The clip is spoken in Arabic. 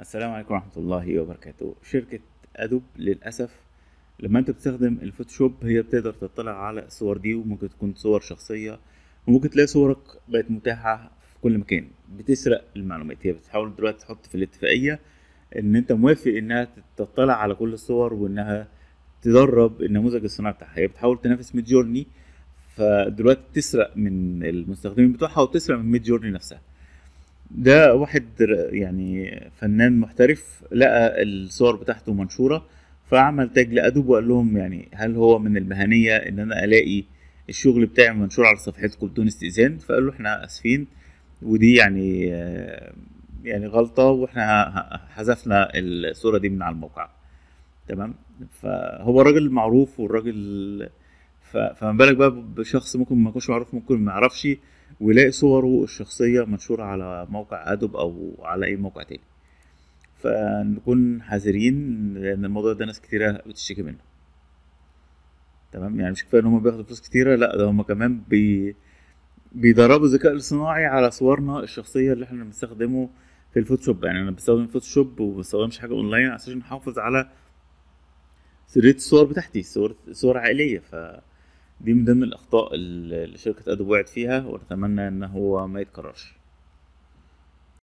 السلام عليكم ورحمة الله وبركاته شركة ادوب للأسف لما انت بتستخدم الفوتوشوب هي بتقدر تطلع على الصور دي وممكن تكون صور شخصية وممكن تلاقي صورك بقت متاحة في كل مكان بتسرق المعلومات هي بتحاول دلوقتي تحط في الاتفاقية ان انت موافق انها تطلع على كل الصور وانها تدرب النموذج الصناعي بتاعها هي بتحاول تنافس ميد جورني فدلوقتي بتسرق من المستخدمين بتوعها وتسرق من ميد جورني نفسها ده واحد يعني فنان محترف لقى الصور بتاعته منشوره فعمل تاج لادوب وقال لهم يعني هل هو من المهنيه ان انا الاقي الشغل بتاعي منشور على صفحتكم بدون استئذان فقال له احنا اسفين ودي يعني يعني غلطه واحنا حذفنا الصوره دي من على الموقع تمام فهو راجل معروف والراجل فما بالك بقى بشخص ممكن ما يكونش معروف ممكن ما يعرفش ويلاقي صوره الشخصية منشورة على موقع ادوب او على اي موقع تاني فنكون حذرين لان الموضوع ده ناس كتيرة بتشتكي منه تمام يعني مش كفاية ان هما بياخدوا فلوس كتيرة لا ده هما كمان بي بيدربوا الذكاء الاصطناعي على صورنا الشخصية اللي احنا بنستخدمه في الفوتوشوب يعني انا بستخدم الفوتوشوب ومبستخدمش حاجة اونلاين عشان احافظ على سرية الصور بتاعتي صور صور عائلية ف دي من ضمن الاخطاء اللي شركه ادوب وقعت فيها ونتمنى ان هو ما يتكررش